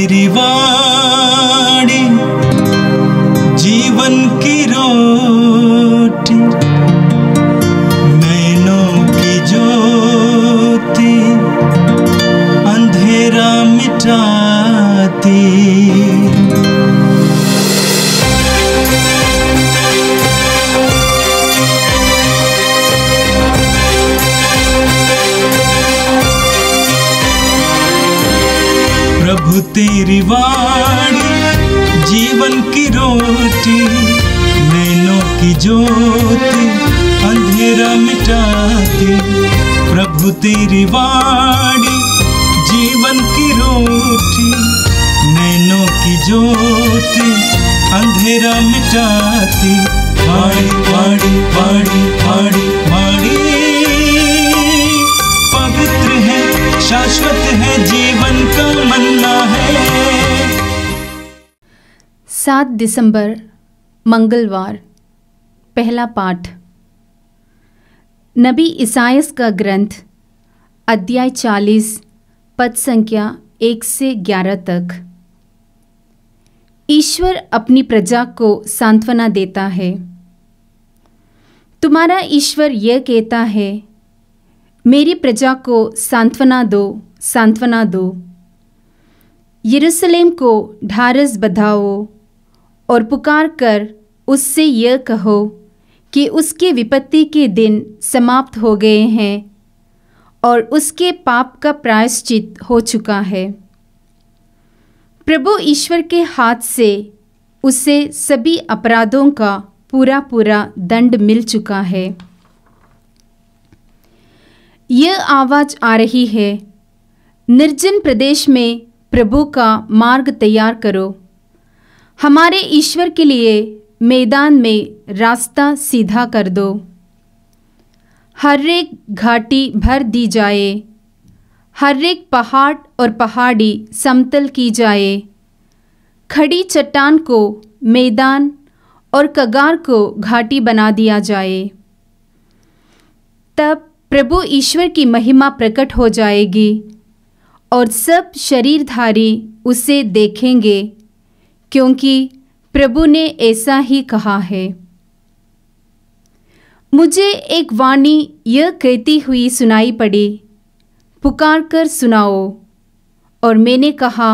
Tiriva. मिट्टी नैनों की ज्योति अंधेरा मिटाती प्रभु तेरी वाणी जीवन की रोटी नैनों की ज्योति अंधेरा मिटाती पाड़ी पाड़ी पाड़ी पाड़ी पाड़ी पवित्र है शाश्वत है जीवन का मन्ना है सात दिसंबर मंगलवार पहला पाठ नबी ईसाइस का ग्रंथ अध्याय चालीस पद संख्या एक से ग्यारह तक ईश्वर अपनी प्रजा को सांत्वना देता है तुम्हारा ईश्वर यह कहता है मेरी प्रजा को सांत्वना दो सांत्वना दो यरूशलेम को ढारस बधाओ और पुकार कर उससे यह कहो कि उसके विपत्ति के दिन समाप्त हो गए हैं और उसके पाप का प्रायश्चित हो चुका है प्रभु ईश्वर के हाथ से उसे सभी अपराधों का पूरा पूरा दंड मिल चुका है यह आवाज आ रही है निर्जन प्रदेश में प्रभु का मार्ग तैयार करो हमारे ईश्वर के लिए मैदान में रास्ता सीधा कर दो हर एक घाटी भर दी जाए हर एक पहाड़ और पहाड़ी समतल की जाए खड़ी चट्टान को मैदान और कगार को घाटी बना दिया जाए तब प्रभु ईश्वर की महिमा प्रकट हो जाएगी और सब शरीरधारी उसे देखेंगे क्योंकि प्रभु ने ऐसा ही कहा है मुझे एक वाणी यह कहती हुई सुनाई पड़ी पुकार कर सुनाओ और मैंने कहा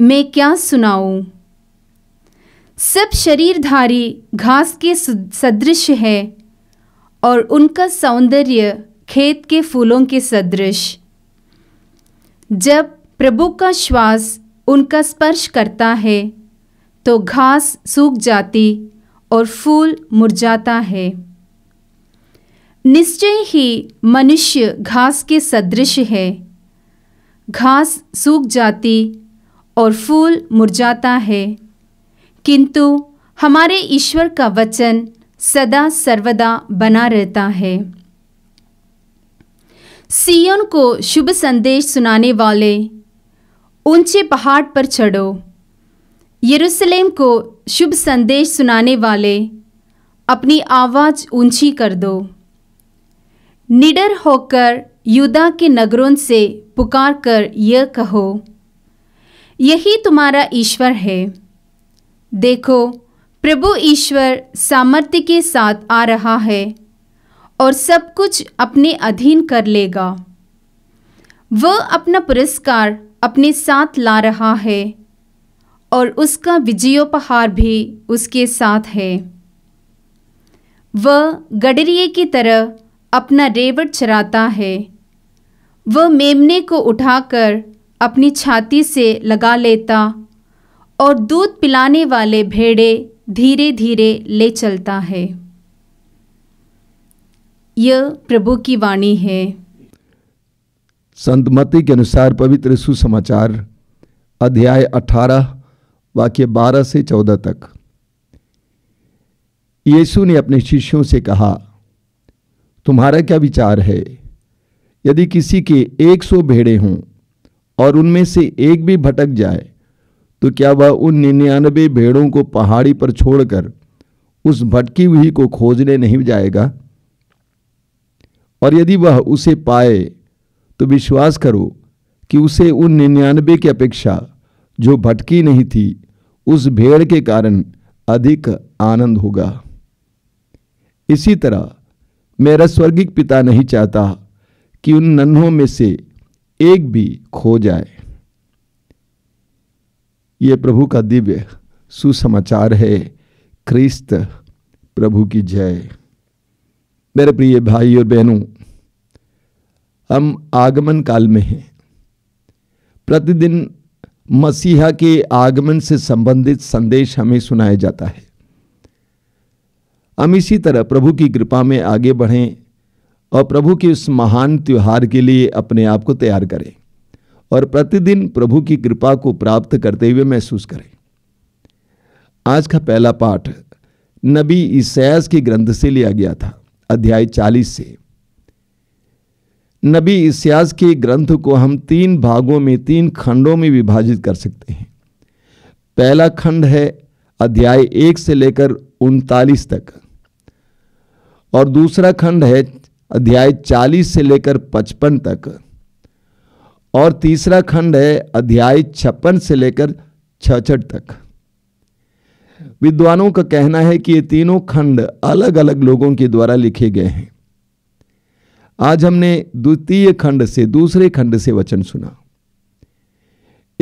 मैं क्या सुनाऊं सब शरीरधारी घास के सदृश है और उनका सौंदर्य खेत के फूलों के सदृश जब प्रभु का श्वास उनका स्पर्श करता है तो घास सूख जाती और फूल मुरझाता है निश्चय ही मनुष्य घास के सदृश है घास सूख जाती और फूल मुरझाता है किंतु हमारे ईश्वर का वचन सदा सर्वदा बना रहता है सियोन को शुभ संदेश सुनाने वाले ऊंचे पहाड़ पर चढ़ो यरूशलेम को शुभ संदेश सुनाने वाले अपनी आवाज़ ऊंची कर दो निडर होकर युदा के नगरों से पुकार कर यह कहो यही तुम्हारा ईश्वर है देखो प्रभु ईश्वर सामर्थ्य के साथ आ रहा है और सब कुछ अपने अधीन कर लेगा वह अपना पुरस्कार अपने साथ ला रहा है और उसका विजयोपहार भी उसके साथ है वह गडरिए की तरह अपना रेवट चराता है वह मेमने को उठाकर अपनी छाती से लगा लेता और दूध पिलाने वाले भेड़े धीरे धीरे ले चलता है यह प्रभु की वाणी है संतमति के अनुसार पवित्र सुसमाचार अध्याय 18 वाक्य 12 से 14 तक यीशु ने अपने शिष्यों से कहा तुम्हारा क्या विचार है यदि किसी के एक सौ भेड़े हों और उनमें से एक भी भटक जाए तो क्या वह उन निन्यानबे भेड़ों को पहाड़ी पर छोड़कर उस भटकी हुई को खोजने नहीं जाएगा और यदि वह उसे पाए तो विश्वास करो कि उसे उन निन्यानबे की अपेक्षा जो भटकी नहीं थी उस भेड़ के कारण अधिक आनंद होगा इसी तरह मेरा स्वर्गिक पिता नहीं चाहता कि उन नन्हों में से एक भी खो जाए ये प्रभु का दिव्य सुसमाचार है ख्रिस्त प्रभु की जय मेरे प्रिय भाई और बहनों हम आगमन काल में हैं प्रतिदिन मसीहा के आगमन से संबंधित संदेश हमें सुनाया जाता है हम इसी तरह प्रभु की कृपा में आगे बढ़ें और प्रभु के उस महान त्यौहार के लिए अपने आप को तैयार करें और प्रतिदिन प्रभु की कृपा को प्राप्त करते हुए महसूस करें आज का पहला पाठ नबी ईसैस के ग्रंथ से लिया गया था अध्याय 40 से नबी इसियाज के ग्रंथ को हम तीन भागों में तीन खंडों में विभाजित कर सकते हैं पहला खंड है अध्याय एक से लेकर उनतालीस तक और दूसरा खंड है अध्याय चालीस से लेकर पचपन तक और तीसरा खंड है अध्याय छप्पन से लेकर छछठ तक विद्वानों का कहना है कि ये तीनों खंड अलग अलग लोगों के द्वारा लिखे गए हैं आज हमने द्वितीय खंड से दूसरे खंड से वचन सुना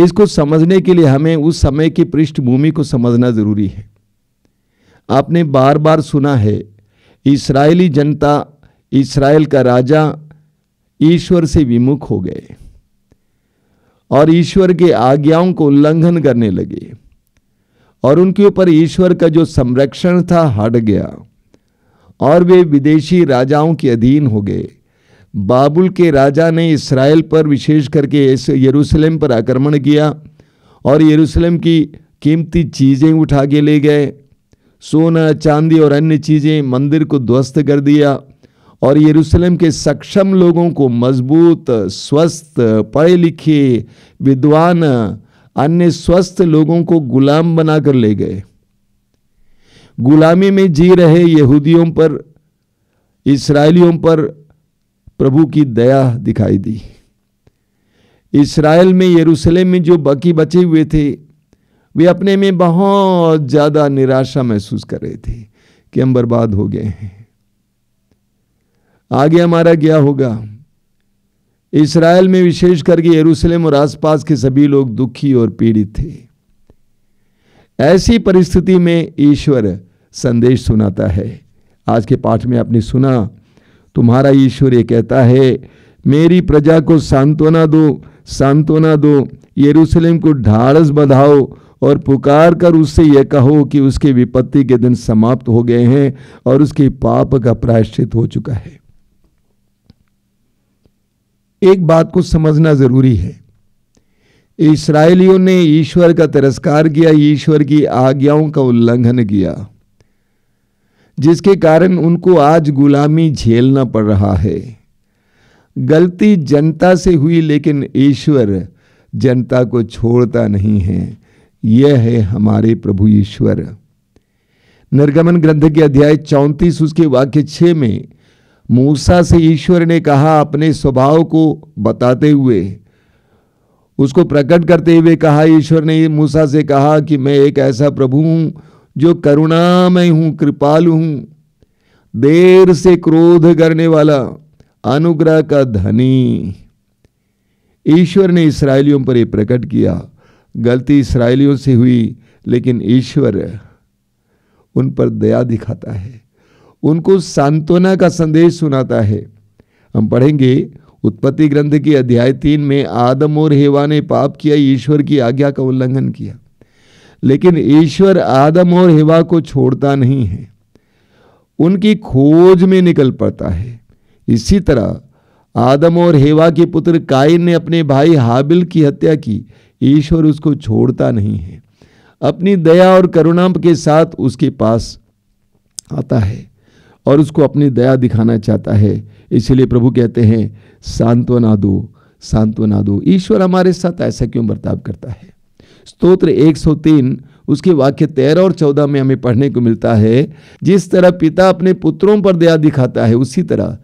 इसको समझने के लिए हमें उस समय की पृष्ठभूमि को समझना जरूरी है आपने बार बार सुना है इसराइली जनता इसराइल का राजा ईश्वर से विमुख हो गए और ईश्वर के आज्ञाओं को उल्लंघन करने लगे और उनके ऊपर ईश्वर का जो संरक्षण था हट गया और वे विदेशी राजाओं के अधीन हो गए बाबुल के राजा ने इसराइल पर विशेष करके यरूशलेम पर आक्रमण किया और यरूशलेम की कीमती चीज़ें उठा के ले गए सोना चांदी और अन्य चीज़ें मंदिर को ध्वस्त कर दिया और यरूशलेम के सक्षम लोगों को मजबूत स्वस्थ पढ़े लिखे विद्वान अन्य स्वस्थ लोगों को गुलाम बनाकर ले गए गुलामी में जी रहे यहूदियों पर इसराइलियों पर प्रभु की दया दिखाई दी इसराइल में यरूशलेम में जो बाकी बचे हुए थे वे अपने में बहुत ज़्यादा निराशा महसूस कर रहे थे कि हम बर्बाद हो गए हैं आगे हमारा क्या होगा इसराइल में विशेष करके यरूशलेम और आसपास के सभी लोग दुखी और पीड़ित थे ऐसी परिस्थिति में ईश्वर संदेश सुनाता है आज के पाठ में आपने सुना तुम्हारा ईश्वर ये कहता है मेरी प्रजा को सांत्वना दो सांत्वना दो यरूशलेम को ढाड़स बधाओ और पुकार कर उससे यह कहो कि उसके विपत्ति के दिन समाप्त हो गए हैं और उसके पाप का प्रायश्चित हो चुका है एक बात को समझना ज़रूरी है इसराइलियों ने ईश्वर का तिरस्कार किया ईश्वर की आज्ञाओं का उल्लंघन किया जिसके कारण उनको आज गुलामी झेलना पड़ रहा है गलती जनता से हुई लेकिन ईश्वर जनता को छोड़ता नहीं है यह है हमारे प्रभु ईश्वर निर्गमन ग्रंथ के अध्याय चौंतीस उसके वाक्य छः में मूसा से ईश्वर ने कहा अपने स्वभाव को बताते हुए उसको प्रकट करते हुए कहा ईश्वर ने मूसा से कहा कि मैं एक ऐसा प्रभु हूं जो करुणामय हूँ कृपालु हूँ देर से क्रोध करने वाला अनुग्रह का धनी ईश्वर ने इसराइलियों पर यह प्रकट किया गलती इसराइलियों से हुई लेकिन ईश्वर उन पर दया दिखाता है उनको सांत्वना का संदेश सुनाता है हम पढ़ेंगे उत्पत्ति ग्रंथ की अध्याय तीन में आदम और हेवा ने पाप किया ईश्वर की आज्ञा का उल्लंघन किया लेकिन ईश्वर आदम और हिवा को छोड़ता नहीं है उनकी खोज में निकल पड़ता है इसी तरह आदम और हेवा के पुत्र काइन ने अपने भाई हाबिल की हत्या की ईश्वर उसको छोड़ता नहीं है अपनी दया और करुणा के साथ उसके पास आता है और उसको अपनी दया दिखाना चाहता है इसलिए प्रभु कहते हैं सांत्वना दो सांत्वना दो ईश्वर हमारे साथ ऐसा क्यों बर्ताव करता है स्तोत्र 103 उसके वाक्य तेरह और चौदह में हमें पढ़ने को मिलता है जिस तरह पिता अपने पुत्रों पर दया दिखाता है उसी तरह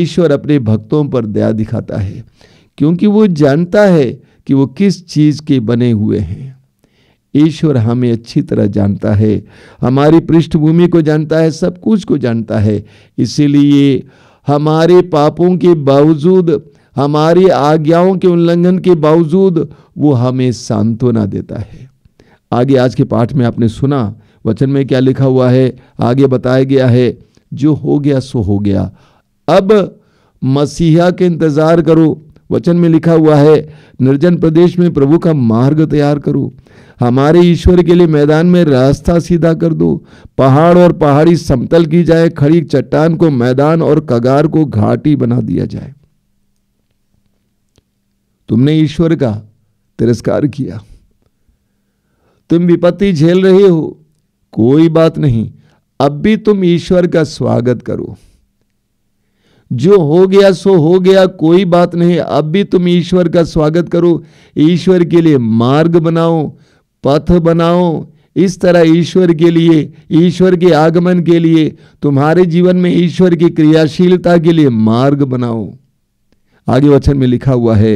ईश्वर अपने भक्तों पर दया दिखाता है क्योंकि वो जानता है कि वो किस चीज़ के बने हुए हैं ईश्वर हमें अच्छी तरह जानता है हमारी पृष्ठभूमि को जानता है सब कुछ को जानता है इसीलिए हमारे पापों के बावजूद हमारी आज्ञाओं के उल्लंघन के बावजूद वो हमें सांत्वना देता है आगे आज के पाठ में आपने सुना वचन में क्या लिखा हुआ है आगे बताया गया है जो हो गया सो हो गया अब मसीहा के इंतज़ार करो वचन में लिखा हुआ है निर्जन प्रदेश में प्रभु का मार्ग तैयार करो हमारे ईश्वर के लिए मैदान में रास्ता सीधा कर दो पहाड़ और पहाड़ी समतल की जाए खड़ी चट्टान को मैदान और कगार को घाटी बना दिया जाए तुमने ईश्वर का तिरस्कार किया तुम विपत्ति झेल रहे हो कोई बात नहीं अब भी तुम ईश्वर का स्वागत करो जो हो गया सो हो गया कोई बात नहीं अब भी तुम ईश्वर का स्वागत करो ईश्वर के लिए मार्ग बनाओ पथ बनाओ इस तरह ईश्वर के लिए ईश्वर के आगमन के लिए तुम्हारे जीवन में ईश्वर की क्रियाशीलता के लिए मार्ग बनाओ आगे वचन में लिखा हुआ है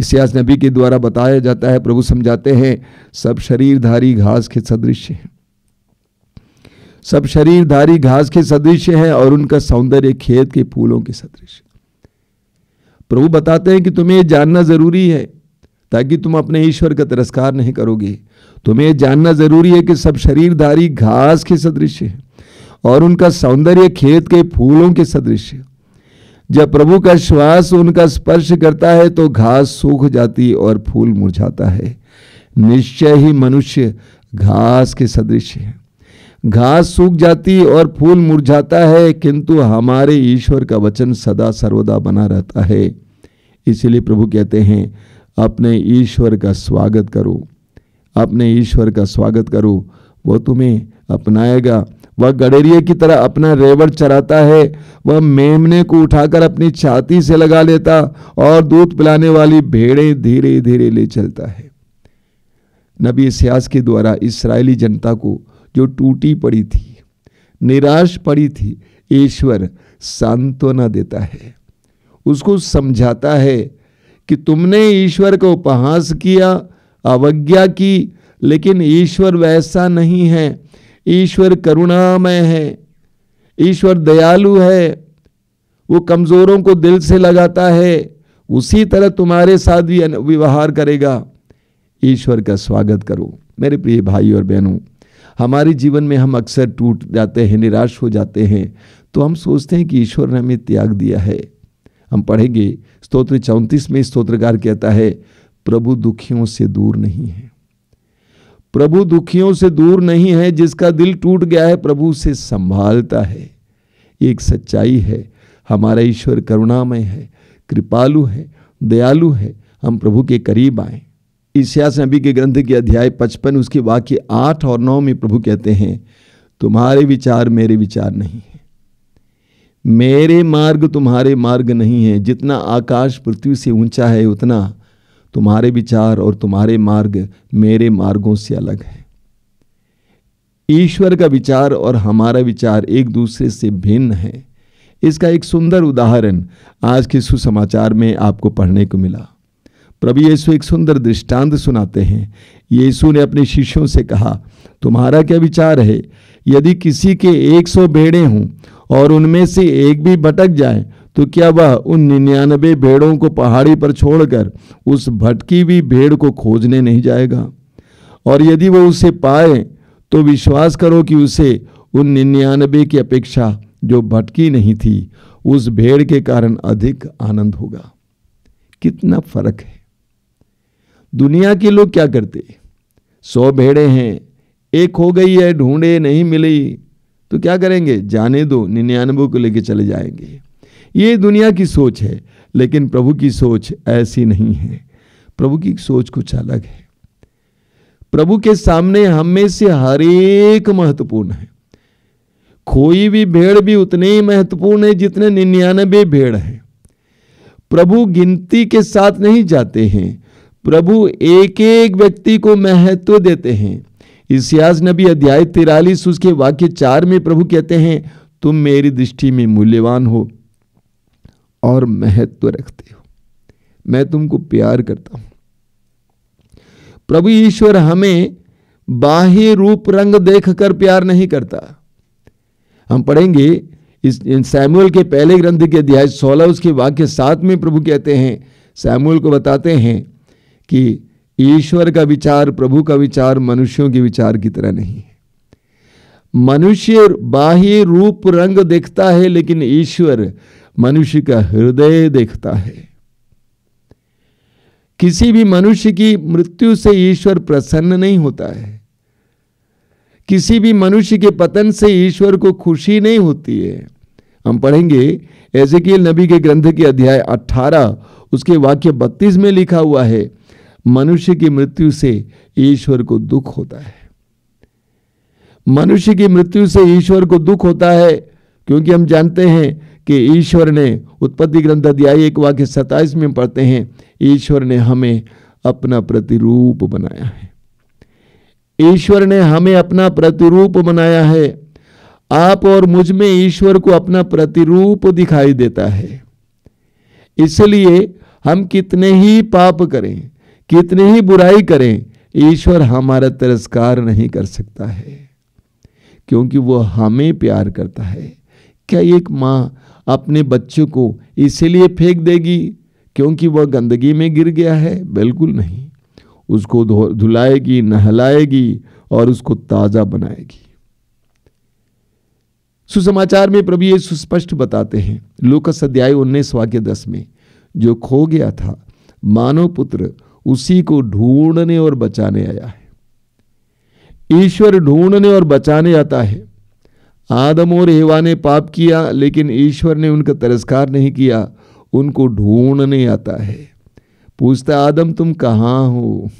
इसियास नबी के द्वारा बताया जाता है प्रभु समझाते हैं सब शरीरधारी घास के सदृश हैं सब शरीरधारी घास के सदृश हैं और उनका सौंदर्य खेत के फूलों के सदृश प्रभु बताते हैं कि तुम्हें यह जानना ज़रूरी है ताकि तुम अपने ईश्वर का तिरस्कार नहीं करोगे तुम्हें यह जानना ज़रूरी है कि सब शरीरधारी घास के सदृश है और उनका सौंदर्य खेत के फूलों के सदृश है जब प्रभु का श्वास उनका स्पर्श करता है तो घास सूख जाती और फूल मुरझाता है निश्चय ही मनुष्य घास के सदृश है घास सूख जाती और फूल मुरझाता है किंतु हमारे ईश्वर का वचन सदा सर्वदा बना रहता है इसलिए प्रभु कहते हैं अपने ईश्वर का स्वागत करो अपने ईश्वर का स्वागत करो वो तुम्हें अपनाएगा वह गडेरिए की तरह अपना रेवड़ चराता है वह मेमने को उठाकर अपनी छाती से लगा लेता और दूध पिलाने वाली भेड़े धीरे धीरे ले चलता है नबी सियास के द्वारा इसराइली जनता को जो टूटी पड़ी थी निराश पड़ी थी ईश्वर सांत्वना देता है उसको समझाता है कि तुमने ईश्वर को उपहास किया अवज्ञा की लेकिन ईश्वर वैसा नहीं है ईश्वर करुणामय है ईश्वर दयालु है वो कमज़ोरों को दिल से लगाता है उसी तरह तुम्हारे साथ भी व्यवहार करेगा ईश्वर का स्वागत करो मेरे प्रिय भाई और बहनों हमारे जीवन में हम अक्सर टूट जाते हैं निराश हो जाते हैं तो हम सोचते हैं कि ईश्वर ने हमें त्याग दिया है हम पढ़ेंगे स्तोत्र चौंतीस में स्तोत्रकार कहता है प्रभु दुखियों से दूर नहीं है प्रभु दुखियों से दूर नहीं है जिसका दिल टूट गया है प्रभु से संभालता है एक सच्चाई है हमारा ईश्वर करुणामय है कृपालु है दयालु है हम प्रभु के करीब आए ईश्यास नबी के ग्रंथ के अध्याय पचपन उसके वाक्य आठ और नौ में प्रभु कहते हैं तुम्हारे विचार मेरे विचार नहीं है मेरे मार्ग तुम्हारे मार्ग नहीं है जितना आकाश पृथ्वी से ऊंचा है उतना तुम्हारे विचार और तुम्हारे मार्ग मेरे मार्गों से अलग है ईश्वर का विचार और हमारा विचार एक दूसरे से भिन्न है इसका एक सुंदर उदाहरण आज के सुसमाचार में आपको पढ़ने को मिला प्रभु येसु एक सुंदर दृष्टांत सुनाते हैं येसु ने अपने शिष्यों से कहा तुम्हारा क्या विचार है यदि किसी के एक सौ भेड़े हों और उनमें से एक भी भटक जाए तो क्या वह उन निन्यानबे भेड़ों को पहाड़ी पर छोड़कर उस भटकी हुई भेड़ को खोजने नहीं जाएगा और यदि वह उसे पाए तो विश्वास करो कि उसे उन निन्यानबे की अपेक्षा जो भटकी नहीं थी उस भेड़ के कारण अधिक आनंद होगा कितना फर्क है दुनिया के लोग क्या करते सौ भेड़े हैं एक हो गई है ढूंढे नहीं मिली तो क्या करेंगे जाने दो निन्यानबे को लेकर चले जाएंगे ये दुनिया की सोच है लेकिन प्रभु की सोच ऐसी नहीं है प्रभु की सोच कुछ अलग है प्रभु के सामने हम में से हर एक महत्वपूर्ण है कोई भी भेड़ भी उतने ही महत्वपूर्ण है जितने निन्यानबे भेड़ हैं प्रभु गिनती के साथ नहीं जाते हैं प्रभु एक एक व्यक्ति को महत्व देते हैं इसियास नबी अध्याय तिरालीस उसके वाक्य चार में प्रभु कहते हैं तुम मेरी दृष्टि में मूल्यवान हो और महत्व रखते हो मैं तुमको प्यार करता हूं प्रभु ईश्वर हमें बाह्य रूप रंग देखकर प्यार नहीं करता हम पढ़ेंगे इस सैमुअल के पहले ग्रंथ के अध्याय सोलह उसके वाक्य सात में प्रभु कहते हैं सैमुअल को बताते हैं कि ईश्वर का विचार प्रभु का विचार मनुष्यों के विचार की तरह नहीं है मनुष्य बाह्य रूप रंग देखता है लेकिन ईश्वर मनुष्य का हृदय देखता है किसी भी मनुष्य की मृत्यु से ईश्वर प्रसन्न नहीं होता है किसी भी मनुष्य के पतन से ईश्वर को खुशी नहीं होती है हम पढ़ेंगे कि नबी के ग्रंथ के अध्याय 18 उसके वाक्य 32 में लिखा हुआ है मनुष्य की मृत्यु से ईश्वर को दुख होता है मनुष्य की मृत्यु से ईश्वर को दुख होता है क्योंकि हम जानते हैं कि ईश्वर ने उत्पत्ति ग्रंथ अध्याय एक वाक्य सताइस में पढ़ते हैं ईश्वर ने हमें अपना प्रतिरूप बनाया है ईश्वर ने हमें अपना प्रतिरूप बनाया है आप और मुझ में ईश्वर को अपना प्रतिरूप दिखाई देता है इसलिए हम कितने ही पाप करें कितने ही बुराई करें ईश्वर हमारा तिरस्कार नहीं कर सकता है क्योंकि वो हमें प्यार करता है क्या एक माँ अपने बच्चों को इसीलिए फेंक देगी क्योंकि वह गंदगी में गिर गया है बिल्कुल नहीं उसको धुलाएगी नहलाएगी और उसको ताज़ा बनाएगी सुसमाचार में प्रभु ये सुस्पष्ट बताते हैं लोकस अध्याय उन्नीस वाक्य दस में जो खो गया था मानव पुत्र उसी को ढूंढने और बचाने आया है ईश्वर ढूंढने और बचाने आता है आदम और हेवा ने पाप किया लेकिन ईश्वर ने उनका तिरस्कार नहीं किया उनको ढूंढने आता है पूछता आदम तुम कहाँ हो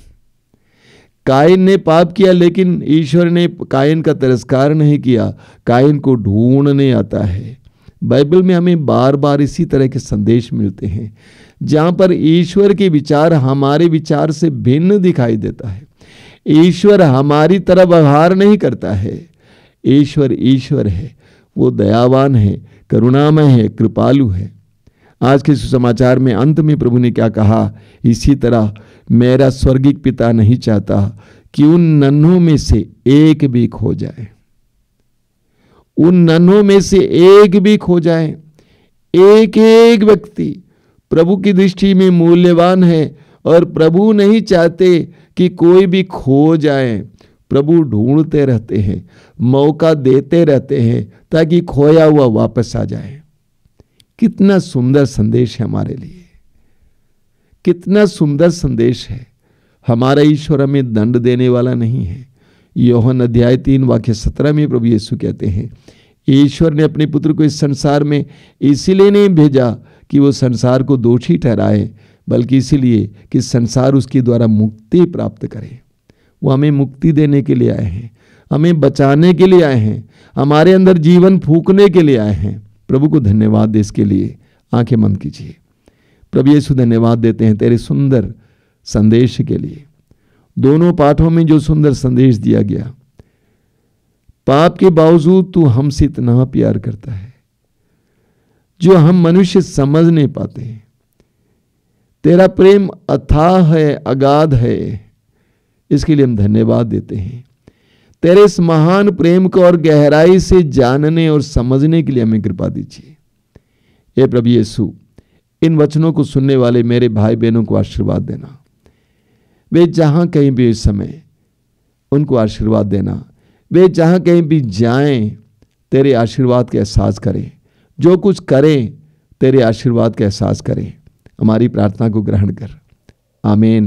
कायन ने पाप किया लेकिन ईश्वर ने कायन का तिरस्कार नहीं किया कायन को ढूंढने आता है बाइबल में हमें बार बार इसी तरह के संदेश मिलते हैं जहाँ पर ईश्वर के विचार हमारे विचार से भिन्न दिखाई देता है ईश्वर हमारी तरह व्यवहार नहीं करता है ईश्वर ईश्वर है वो दयावान है करुणामय है कृपालु है आज के सुसमाचार में अंत में प्रभु ने क्या कहा इसी तरह मेरा स्वर्गिक पिता नहीं चाहता कि उन नन्हों में से एक भी खो जाए उन नन्हों में से एक भी खो जाए एक एक व्यक्ति प्रभु की दृष्टि में मूल्यवान है और प्रभु नहीं चाहते कि कोई भी खो जाए प्रभु ढूंढते रहते हैं मौका देते रहते हैं ताकि खोया हुआ वापस आ जाए कितना सुंदर संदेश है हमारे लिए कितना सुंदर संदेश है हमारा ईश्वर हमें दंड देने वाला नहीं है यौहन अध्याय तीन वाक्य सत्रह में प्रभु यीशु कहते हैं ईश्वर ने अपने पुत्र को इस संसार में इसीलिए नहीं भेजा कि वो संसार को दोषी ठहराए बल्कि इसीलिए कि संसार उसके द्वारा मुक्ति प्राप्त करे वो हमें मुक्ति देने के लिए आए हैं हमें बचाने के लिए आए हैं हमारे अंदर जीवन फूकने के लिए आए हैं प्रभु को धन्यवाद दे इसके लिए आंखें मंद कीजिए प्रभु यीशु धन्यवाद देते हैं तेरे सुंदर संदेश के लिए दोनों पाठों में जो सुंदर संदेश दिया गया पाप के बावजूद तू हमसे इतना प्यार करता है जो हम मनुष्य समझ नहीं पाते तेरा प्रेम अथाह है अगाध है इसके लिए हम धन्यवाद देते हैं तेरे इस महान प्रेम को और गहराई से जानने और समझने के लिए हमें कृपा दीजिए हे प्रभु यीशु इन वचनों को सुनने वाले मेरे भाई बहनों को आशीर्वाद देना वे जहाँ कहीं भी इस समय उनको आशीर्वाद देना वे जहाँ कहीं भी जाएं तेरे आशीर्वाद के एहसास करें जो कुछ करें तेरे आशीर्वाद का एहसास करें हमारी प्रार्थना को ग्रहण कर आमीन